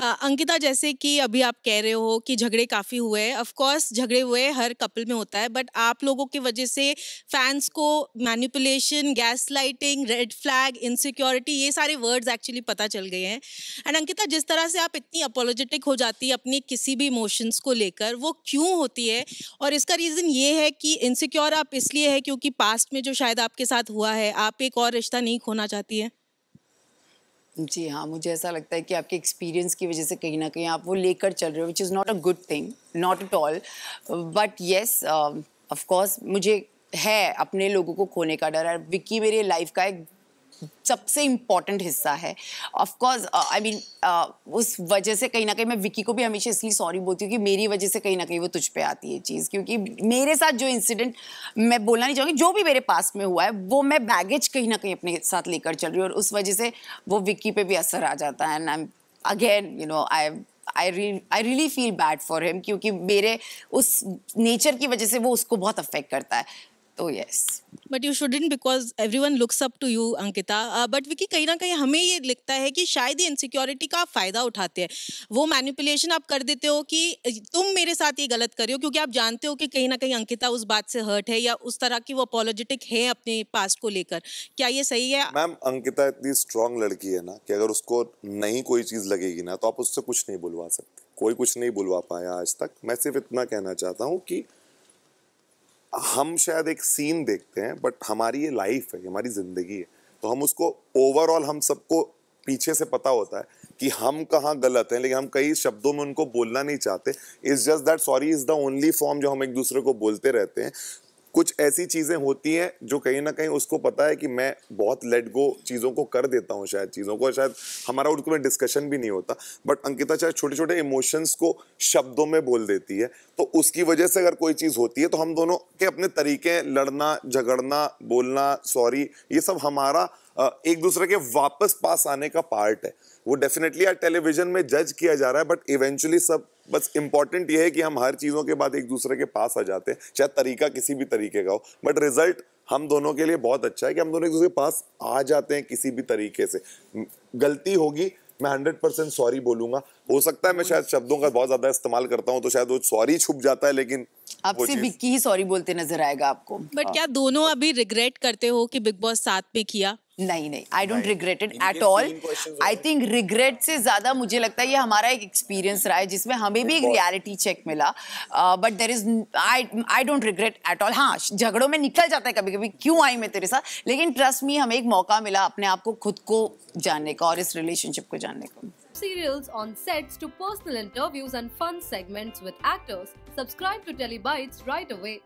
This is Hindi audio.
अंकिता जैसे कि अभी आप कह रहे हो कि झगड़े काफ़ी हुए हैं ऑफकोर्स झगड़े हुए हर कपल में होता है बट आप लोगों की वजह से फैंस को manipulation gas lighting red flag insecurity ये सारे वर्ड्स एक्चुअली पता चल गए हैं एंड अंकिता जिस तरह से आप इतनी अपोलोजेटिक हो जाती है अपनी किसी भी इमोशंस को लेकर वो क्यों होती है और इसका रीज़न ये है कि इनसिक्योर आप इसलिए है क्योंकि पास्ट में जो शायद आपके साथ हुआ है आप एक और रिश्ता नहीं खोना चाहती है जी हाँ मुझे ऐसा लगता है कि आपके एक्सपीरियंस की वजह से कहीं ना कहीं आप वो लेकर चल रहे हो which is not a good thing not at all but yes of course मुझे है अपने लोगों को खोने का डर है विक्की मेरे लाइफ का एक सबसे इम्पॉर्टेंट हिस्सा है ऑफकोर्स आई मीन उस वजह से कहीं ना कहीं मैं विकी को भी हमेशा इसलिए सॉरी बोलती हूँ कि मेरी वजह से कहीं ना कहीं वो तुझ पे आती है चीज़ क्योंकि मेरे साथ जो इंसिडेंट मैं बोलना नहीं चाहूँगी जो भी मेरे पास में हुआ है वो मैं बैगेज कहीं ना कहीं अपने साथ लेकर चल रही हूँ और उस वजह से वो विक्की पे भी असर आ जाता है and I again you know I I I really feel bad for him क्योंकि मेरे उस नेचर की वजह से वो उसको बहुत अफेक्ट करता है तो yes but you shouldn't because everyone looks up to you Ankita but Vicky कहीं ना कहीं हमें ये लगता है कि शायद ये इनसिक्योरिटी का आप फ़ायदा उठाते हैं वो मैनिपुलेशन आप कर देते हो कि तुम मेरे साथ ये गलत कर हो क्योंकि आप जानते हो कि कहीं ना कहीं अंकिता उस बात से हर्ट है या उस तरह की वो अपोलोजेटिक है अपने पास्ट को लेकर क्या ये सही है मैम अंकिता इतनी स्ट्रांग लड़की है ना कि अगर उसको नहीं कोई चीज़ लगेगी ना तो आप उससे कुछ नहीं बुलवा सकते कोई कुछ नहीं बुलवा पाया आज तक मैं सिर्फ इतना कहना चाहता हूँ कि हम शायद एक सीन देखते हैं बट हमारी ये लाइफ है हमारी ज़िंदगी है तो हम उसको ओवरऑल हम सबको पीछे से पता होता है कि हम कहाँ गलत हैं लेकिन हम कई शब्दों में उनको बोलना नहीं चाहते is just that sorry is the only form जो हम एक दूसरे को बोलते रहते हैं कुछ ऐसी चीज़ें होती हैं जो कहीं ना कहीं उसको पता है कि मैं बहुत लेट गो चीज़ों को कर देता हूँ शायद चीज़ों को शायद हमारा उनको में डिस्कशन भी नहीं होता बट अंकिता शायद छोटे छोटे इमोशंस को शब्दों में बोल देती है तो उसकी वजह से अगर कोई चीज़ होती है तो हम दोनों के अपने तरीके लड़ना झगड़ना बोलना सॉरी ये सब हमारा एक दूसरे के वापस पास आने का पार्ट है वो डेफिनेटली आज टेलीविजन में जज किया जा रहा है बट इवेंचुअली सब बस इंपॉर्टेंट ये है कि हम हर चीज़ों के बाद एक दूसरे के पास आ जाते हैं चाहे तरीका किसी भी तरीके का हो बट रिजल्ट हम दोनों के लिए बहुत अच्छा है कि हम दोनों एक दूसरे के पास आ जाते हैं किसी भी तरीके से गलती होगी मैं हंड्रेड परसेंट सॉरी बोलूँगा हो सकता है मैं शायद शब्दों का बहुत ज्यादा इस्तेमाल करता हूँ तो शायद वो सॉरी छुप जाता है लेकिन आपसे विक्की ही सॉरी बोलते नजर आएगा आपको बट हाँ। क्या दोनों अभी रिग्रेट करते हो कि बिग बॉस साथ में किया नहीं नहीं I don't regret it at all I think regret से ज़्यादा मुझे लगता है ये हमारा एक एक्सपीरियंस रहा है जिसमें हमें भी एक रियलिटी चेक मिला but there is I I don't regret at all हाँ झगड़ों में निकल जाता है कभी कभी क्यों आई मैं तेरे साथ लेकिन ट्रस्ट मी हमें एक मौका मिला अपने आप को खुद को जानने का और इस रिलेशनशिप को जानने का serials on sets to personal interviews and fun segments with actors, subscribe to Telebytes right away.